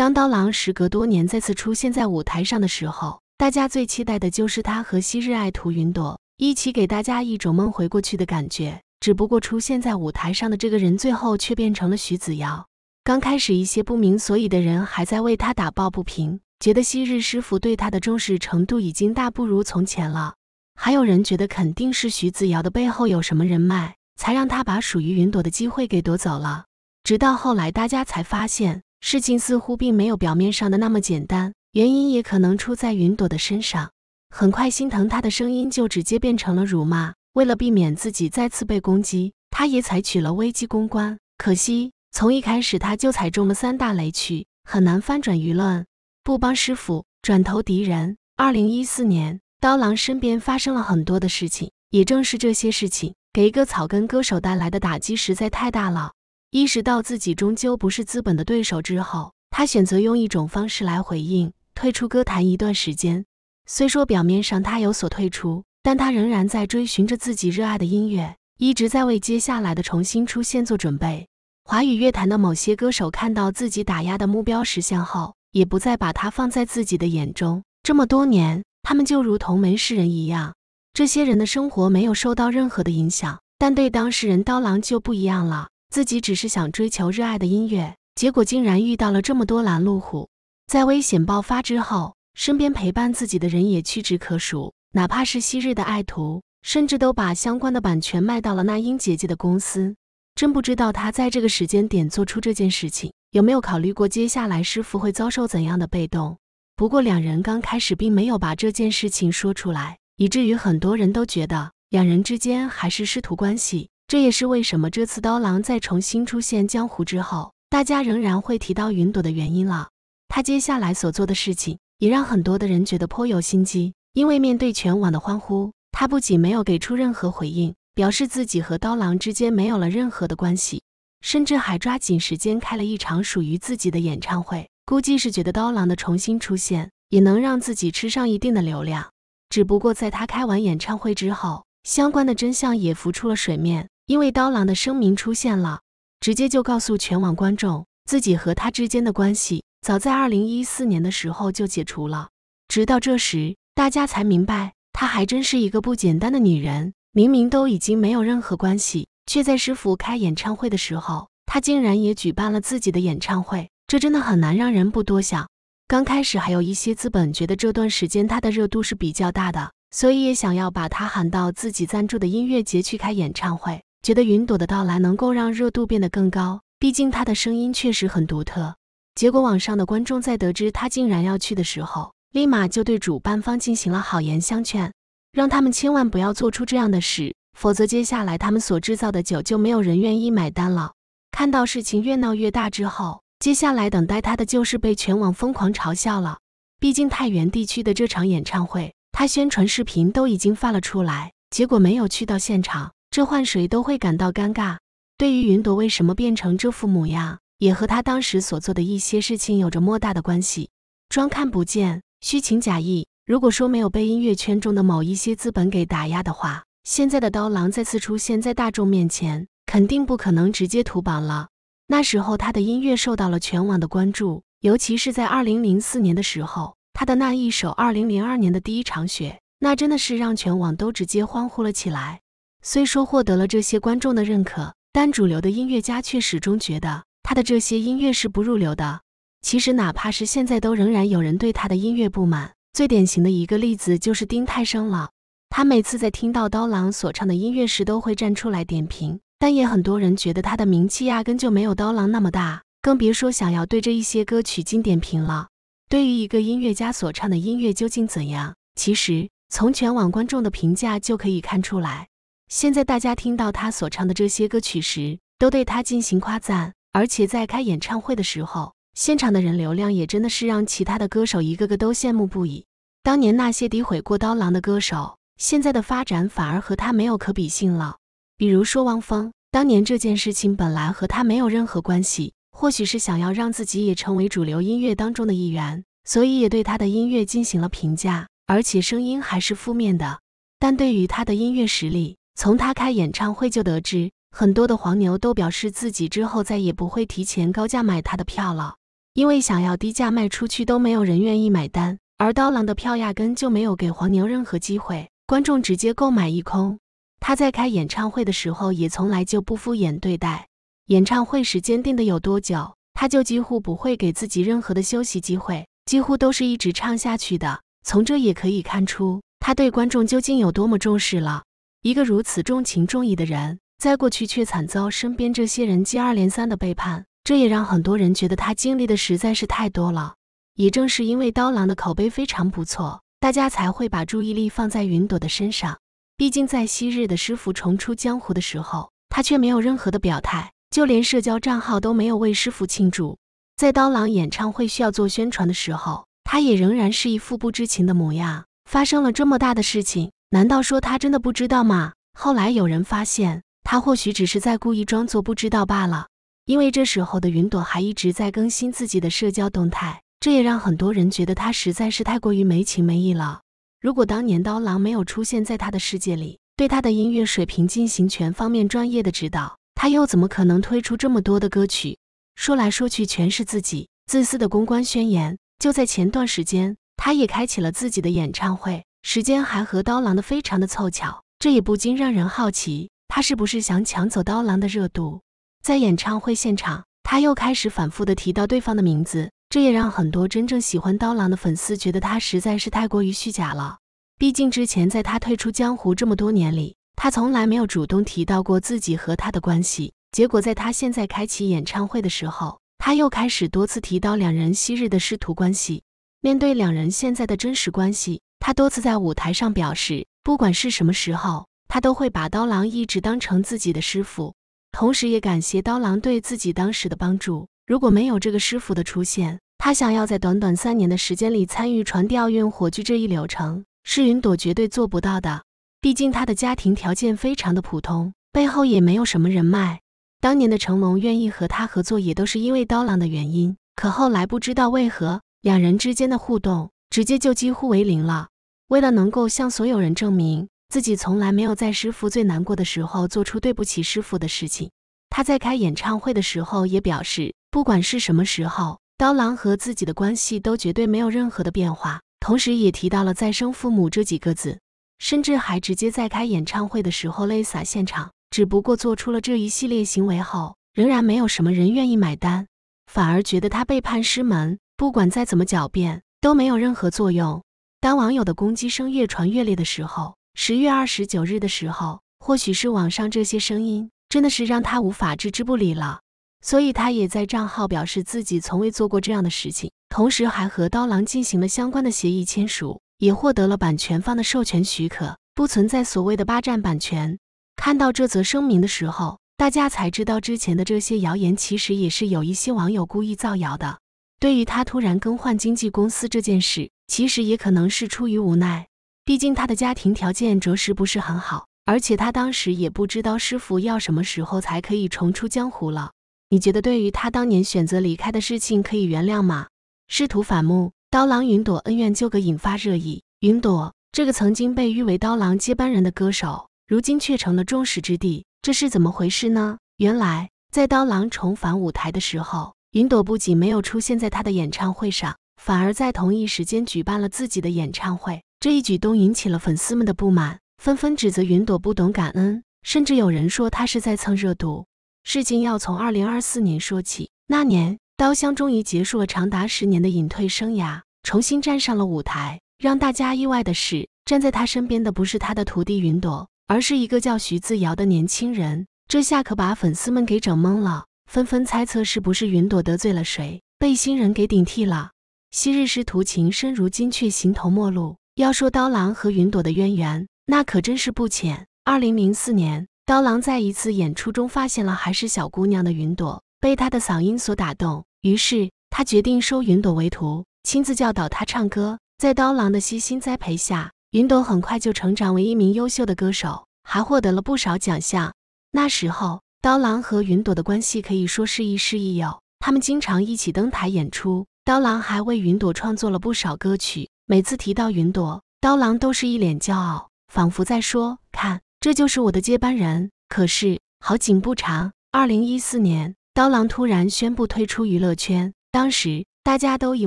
当刀郎时隔多年再次出现在舞台上的时候，大家最期待的就是他和昔日爱徒云朵一起给大家一种梦回过去的感觉。只不过出现在舞台上的这个人最后却变成了徐子尧。刚开始，一些不明所以的人还在为他打抱不平，觉得昔日师傅对他的重视程度已经大不如从前了。还有人觉得肯定是徐子尧的背后有什么人脉，才让他把属于云朵的机会给夺走了。直到后来，大家才发现。事情似乎并没有表面上的那么简单，原因也可能出在云朵的身上。很快，心疼他的声音就直接变成了辱骂。为了避免自己再次被攻击，他也采取了危机公关。可惜，从一开始他就踩中了三大雷区，很难翻转舆论。不帮师傅，转投敌人。二零一四年，刀郎身边发生了很多的事情，也正是这些事情给一个草根歌手带来的打击实在太大了。意识到自己终究不是资本的对手之后，他选择用一种方式来回应，退出歌坛一段时间。虽说表面上他有所退出，但他仍然在追寻着自己热爱的音乐，一直在为接下来的重新出现做准备。华语乐坛的某些歌手看到自己打压的目标实现后，也不再把它放在自己的眼中。这么多年，他们就如同没事人一样，这些人的生活没有受到任何的影响，但对当事人刀郎就不一样了。自己只是想追求热爱的音乐，结果竟然遇到了这么多拦路虎。在危险爆发之后，身边陪伴自己的人也屈指可数，哪怕是昔日的爱徒，甚至都把相关的版权卖到了那英姐姐的公司。真不知道他在这个时间点做出这件事情，有没有考虑过接下来师傅会遭受怎样的被动？不过两人刚开始并没有把这件事情说出来，以至于很多人都觉得两人之间还是师徒关系。这也是为什么这次刀郎在重新出现江湖之后，大家仍然会提到云朵的原因了。他接下来所做的事情，也让很多的人觉得颇有心机。因为面对全网的欢呼，他不仅没有给出任何回应，表示自己和刀郎之间没有了任何的关系，甚至还抓紧时间开了一场属于自己的演唱会。估计是觉得刀郎的重新出现，也能让自己吃上一定的流量。只不过在他开完演唱会之后，相关的真相也浮出了水面。因为刀郎的声明出现了，直接就告诉全网观众自己和他之间的关系，早在二零一四年的时候就解除了。直到这时，大家才明白，她还真是一个不简单的女人。明明都已经没有任何关系，却在师傅开演唱会的时候，她竟然也举办了自己的演唱会，这真的很难让人不多想。刚开始还有一些资本觉得这段时间她的热度是比较大的，所以也想要把她喊到自己赞助的音乐节去开演唱会。觉得云朵的到来能够让热度变得更高，毕竟她的声音确实很独特。结果网上的观众在得知她竟然要去的时候，立马就对主办方进行了好言相劝，让他们千万不要做出这样的事，否则接下来他们所制造的酒就没有人愿意买单了。看到事情越闹越大之后，接下来等待他的就是被全网疯狂嘲笑了。毕竟太原地区的这场演唱会，他宣传视频都已经发了出来，结果没有去到现场。这换谁都会感到尴尬。对于云朵为什么变成这副模样，也和她当时所做的一些事情有着莫大的关系。装看不见，虚情假意。如果说没有被音乐圈中的某一些资本给打压的话，现在的刀郎再次出现在大众面前，肯定不可能直接屠榜了。那时候他的音乐受到了全网的关注，尤其是在2004年的时候，他的那一首《2002年的第一场雪》，那真的是让全网都直接欢呼了起来。虽说获得了这些观众的认可，但主流的音乐家却始终觉得他的这些音乐是不入流的。其实，哪怕是现在，都仍然有人对他的音乐不满。最典型的一个例子就是丁太升了，他每次在听到刀郎所唱的音乐时，都会站出来点评。但也很多人觉得他的名气压根就没有刀郎那么大，更别说想要对这一些歌曲进点评了。对于一个音乐家所唱的音乐究竟怎样，其实从全网观众的评价就可以看出来。现在大家听到他所唱的这些歌曲时，都对他进行夸赞，而且在开演唱会的时候，现场的人流量也真的是让其他的歌手一个个都羡慕不已。当年那些诋毁过刀郎的歌手，现在的发展反而和他没有可比性了。比如说汪峰，当年这件事情本来和他没有任何关系，或许是想要让自己也成为主流音乐当中的一员，所以也对他的音乐进行了评价，而且声音还是负面的。但对于他的音乐实力，从他开演唱会就得知，很多的黄牛都表示自己之后再也不会提前高价买他的票了，因为想要低价卖出去都没有人愿意买单。而刀郎的票压根就没有给黄牛任何机会，观众直接购买一空。他在开演唱会的时候也从来就不敷衍对待，演唱会时间定的有多久，他就几乎不会给自己任何的休息机会，几乎都是一直唱下去的。从这也可以看出他对观众究竟有多么重视了。一个如此重情重义的人，在过去却惨遭身边这些人接二连三的背叛，这也让很多人觉得他经历的实在是太多了。也正是因为刀郎的口碑非常不错，大家才会把注意力放在云朵的身上。毕竟在昔日的师傅重出江湖的时候，他却没有任何的表态，就连社交账号都没有为师傅庆祝。在刀郎演唱会需要做宣传的时候，他也仍然是一副不知情的模样。发生了这么大的事情。难道说他真的不知道吗？后来有人发现，他或许只是在故意装作不知道罢了。因为这时候的云朵还一直在更新自己的社交动态，这也让很多人觉得他实在是太过于没情没义了。如果当年刀郎没有出现在他的世界里，对他的音乐水平进行全方面专业的指导，他又怎么可能推出这么多的歌曲？说来说去，全是自己自私的公关宣言。就在前段时间，他也开启了自己的演唱会。时间还和刀郎的非常的凑巧，这也不禁让人好奇，他是不是想抢走刀郎的热度？在演唱会现场，他又开始反复的提到对方的名字，这也让很多真正喜欢刀郎的粉丝觉得他实在是太过于虚假了。毕竟之前在他退出江湖这么多年里，他从来没有主动提到过自己和他的关系。结果在他现在开启演唱会的时候，他又开始多次提到两人昔日的师徒关系。面对两人现在的真实关系。他多次在舞台上表示，不管是什么时候，他都会把刀郎一直当成自己的师傅，同时也感谢刀郎对自己当时的帮助。如果没有这个师傅的出现，他想要在短短三年的时间里参与传递奥运火炬这一流程，是云朵绝对做不到的。毕竟他的家庭条件非常的普通，背后也没有什么人脉。当年的成龙愿意和他合作，也都是因为刀郎的原因。可后来不知道为何，两人之间的互动。直接就几乎为零了。为了能够向所有人证明自己从来没有在师傅最难过的时候做出对不起师傅的事情，他在开演唱会的时候也表示，不管是什么时候，刀郎和自己的关系都绝对没有任何的变化。同时，也提到了再生父母这几个字，甚至还直接在开演唱会的时候泪洒现场。只不过，做出了这一系列行为后，仍然没有什么人愿意买单，反而觉得他背叛师门。不管再怎么狡辩。都没有任何作用。当网友的攻击声越传越烈的时候，十月二十九日的时候，或许是网上这些声音真的是让他无法置之不理了，所以他也在账号表示自己从未做过这样的事情，同时还和刀郎进行了相关的协议签署，也获得了版权方的授权许可，不存在所谓的霸占版权。看到这则声明的时候，大家才知道之前的这些谣言其实也是有一些网友故意造谣的。对于他突然更换经纪公司这件事，其实也可能是出于无奈，毕竟他的家庭条件着实不是很好，而且他当时也不知道师傅要什么时候才可以重出江湖了。你觉得对于他当年选择离开的事情可以原谅吗？师徒反目，刀郎云朵恩怨纠葛引发热议。云朵这个曾经被誉为刀郎接班人的歌手，如今却成了众矢之的，这是怎么回事呢？原来在刀郎重返舞台的时候。云朵不仅没有出现在他的演唱会上，反而在同一时间举办了自己的演唱会。这一举动引起了粉丝们的不满，纷纷指责云朵不懂感恩，甚至有人说他是在蹭热度。事情要从二零二四年说起。那年，刀香终于结束了长达十年的隐退生涯，重新站上了舞台。让大家意外的是，站在他身边的不是他的徒弟云朵，而是一个叫徐自尧的年轻人。这下可把粉丝们给整懵了。纷纷猜测是不是云朵得罪了谁，被新人给顶替了。昔日师徒情深，如今却形同陌路。要说刀郎和云朵的渊源，那可真是不浅。二零零四年，刀郎在一次演出中发现了还是小姑娘的云朵，被她的嗓音所打动，于是他决定收云朵为徒，亲自教导她唱歌。在刀郎的悉心栽培下，云朵很快就成长为一名优秀的歌手，还获得了不少奖项。那时候。刀郎和云朵的关系可以说是亦师亦友，他们经常一起登台演出。刀郎还为云朵创作了不少歌曲。每次提到云朵，刀郎都是一脸骄傲，仿佛在说：“看，这就是我的接班人。”可是好景不长，二零一四年，刀郎突然宣布退出娱乐圈。当时大家都以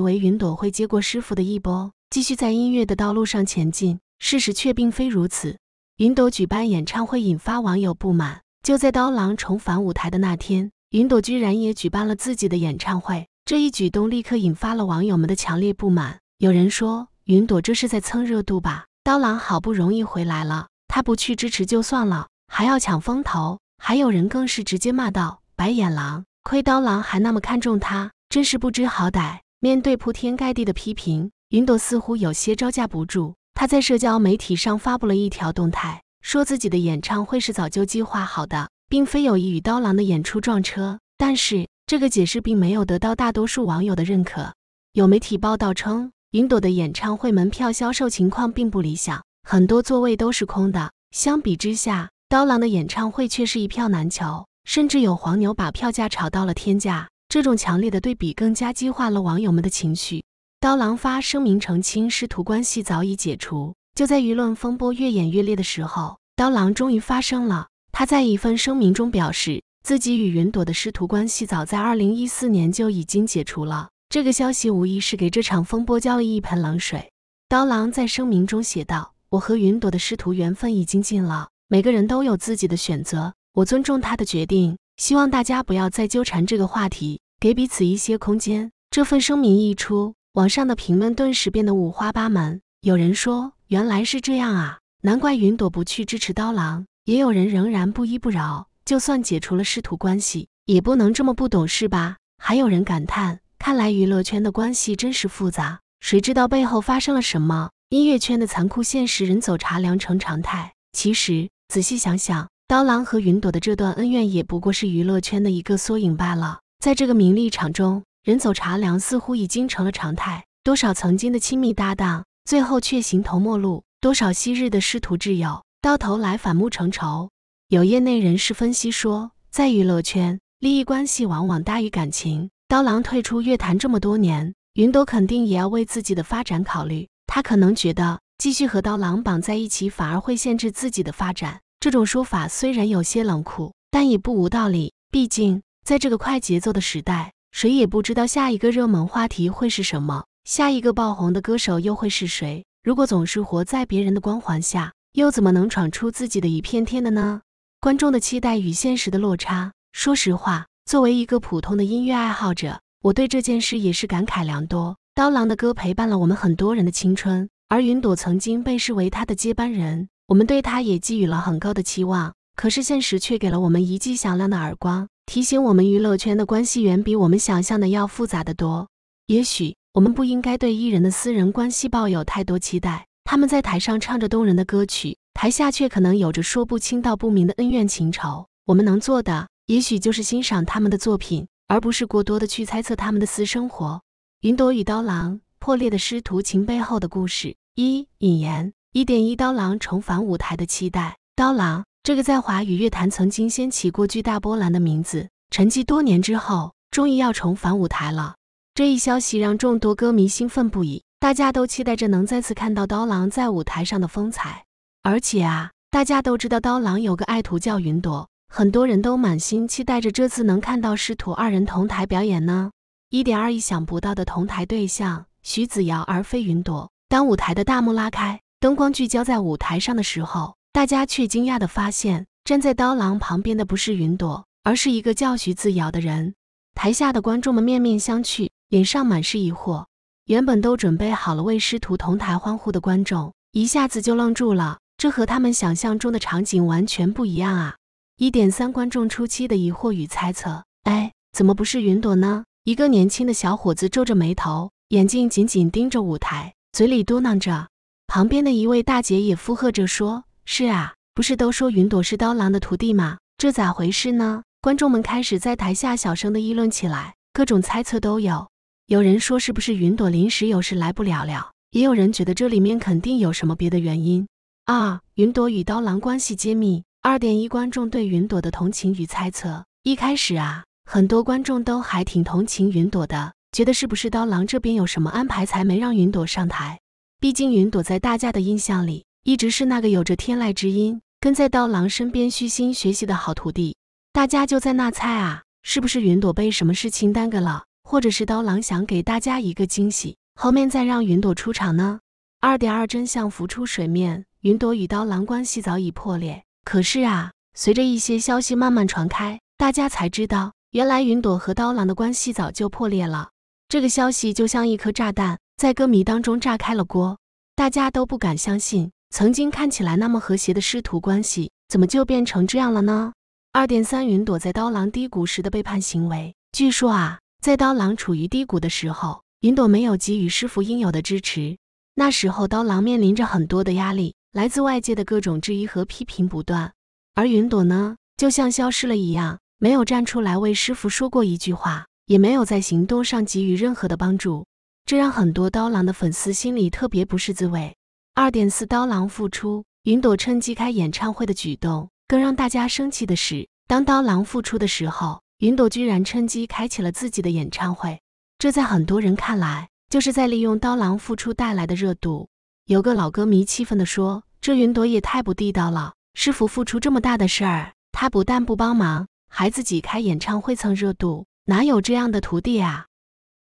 为云朵会接过师傅的衣钵，继续在音乐的道路上前进。事实却并非如此。云朵举办演唱会，引发网友不满。就在刀郎重返舞台的那天，云朵居然也举办了自己的演唱会。这一举动立刻引发了网友们的强烈不满。有人说：“云朵这是在蹭热度吧？”刀郎好不容易回来了，他不去支持就算了，还要抢风头。还有人更是直接骂道：“白眼狼！亏刀郎还那么看重他，真是不知好歹。”面对铺天盖地的批评，云朵似乎有些招架不住。他在社交媒体上发布了一条动态。说自己的演唱会是早就计划好的，并非有意与刀郎的演出撞车，但是这个解释并没有得到大多数网友的认可。有媒体报道称，云朵的演唱会门票销售情况并不理想，很多座位都是空的。相比之下，刀郎的演唱会却是一票难求，甚至有黄牛把票价炒到了天价。这种强烈的对比更加激化了网友们的情绪。刀郎发声明澄清，师徒关系早已解除。就在舆论风波越演越烈的时候，刀郎终于发声了。他在一份声明中表示，自己与云朵的师徒关系早在2014年就已经解除了。这个消息无疑是给这场风波浇了一盆冷水。刀郎在声明中写道：“我和云朵的师徒缘分已经尽了，每个人都有自己的选择，我尊重他的决定。希望大家不要再纠缠这个话题，给彼此一些空间。”这份声明一出，网上的评论顿时变得五花八门。有人说原来是这样啊，难怪云朵不去支持刀郎。也有人仍然不依不饶，就算解除了师徒关系，也不能这么不懂事吧？还有人感叹，看来娱乐圈的关系真是复杂，谁知道背后发生了什么？音乐圈的残酷现实，人走茶凉成常态。其实仔细想想，刀郎和云朵的这段恩怨也不过是娱乐圈的一个缩影罢了。在这个名利场中，人走茶凉似乎已经成了常态，多少曾经的亲密搭档。最后却形同陌路，多少昔日的师徒挚友，到头来反目成仇。有业内人士分析说，在娱乐圈，利益关系往往大于感情。刀郎退出乐坛这么多年，云朵肯定也要为自己的发展考虑。他可能觉得，继续和刀郎绑在一起，反而会限制自己的发展。这种说法虽然有些冷酷，但也不无道理。毕竟，在这个快节奏的时代，谁也不知道下一个热门话题会是什么。下一个爆红的歌手又会是谁？如果总是活在别人的光环下，又怎么能闯出自己的一片天的呢？观众的期待与现实的落差，说实话，作为一个普通的音乐爱好者，我对这件事也是感慨良多。刀郎的歌陪伴了我们很多人的青春，而云朵曾经被视为他的接班人，我们对他也寄予了很高的期望。可是现实却给了我们一记响亮的耳光，提醒我们娱乐圈的关系远比我们想象的要复杂的多。也许。我们不应该对艺人的私人关系抱有太多期待。他们在台上唱着动人的歌曲，台下却可能有着说不清道不明的恩怨情仇。我们能做的，也许就是欣赏他们的作品，而不是过多的去猜测他们的私生活。云朵与刀郎破裂的师徒情背后的故事。一、引言。一点一，刀郎重返舞台的期待。刀郎，这个在华语乐坛曾经掀起过巨大波澜的名字，沉寂多年之后，终于要重返舞台了。这一消息让众多歌迷兴奋不已，大家都期待着能再次看到刀郎在舞台上的风采。而且啊，大家都知道刀郎有个爱徒叫云朵，很多人都满心期待着这次能看到师徒二人同台表演呢。一点二意想不到的同台对象，徐子尧而非云朵。当舞台的大幕拉开，灯光聚焦在舞台上的时候，大家却惊讶地发现，站在刀郎旁边的不是云朵，而是一个叫徐子尧的人。台下的观众们面面相觑。脸上满是疑惑，原本都准备好了为师徒同台欢呼的观众一下子就愣住了，这和他们想象中的场景完全不一样啊！一点三观众初期的疑惑与猜测，哎，怎么不是云朵呢？一个年轻的小伙子皱着眉头，眼睛紧紧盯着舞台，嘴里嘟囔着。旁边的一位大姐也附和着说：“是啊，不是都说云朵是刀郎的徒弟吗？这咋回事呢？”观众们开始在台下小声的议论起来，各种猜测都有。有人说是不是云朵临时有事来不了了？也有人觉得这里面肯定有什么别的原因二、云朵与刀郎关系揭秘二点一：观众对云朵的同情与猜测。一开始啊，很多观众都还挺同情云朵的，觉得是不是刀郎这边有什么安排才没让云朵上台？毕竟云朵在大家的印象里一直是那个有着天籁之音、跟在刀郎身边虚心学习的好徒弟。大家就在那猜啊，是不是云朵被什么事情耽搁了？或者是刀郎想给大家一个惊喜，后面再让云朵出场呢？二点二真相浮出水面，云朵与刀郎关系早已破裂。可是啊，随着一些消息慢慢传开，大家才知道，原来云朵和刀郎的关系早就破裂了。这个消息就像一颗炸弹，在歌迷当中炸开了锅，大家都不敢相信，曾经看起来那么和谐的师徒关系，怎么就变成这样了呢？二点三云朵在刀郎低谷时的背叛行为，据说啊。在刀郎处于低谷的时候，云朵没有给予师傅应有的支持。那时候，刀郎面临着很多的压力，来自外界的各种质疑和批评不断。而云朵呢，就像消失了一样，没有站出来为师傅说过一句话，也没有在行动上给予任何的帮助。这让很多刀郎的粉丝心里特别不是滋味。二点四，刀郎复出，云朵趁机开演唱会的举动，更让大家生气的是，当刀郎复出的时候。云朵居然趁机开启了自己的演唱会，这在很多人看来就是在利用刀郎复出带来的热度。有个老歌迷气愤地说：“这云朵也太不地道了！师傅付出这么大的事儿，他不但不帮忙，还自己开演唱会蹭热度，哪有这样的徒弟啊？”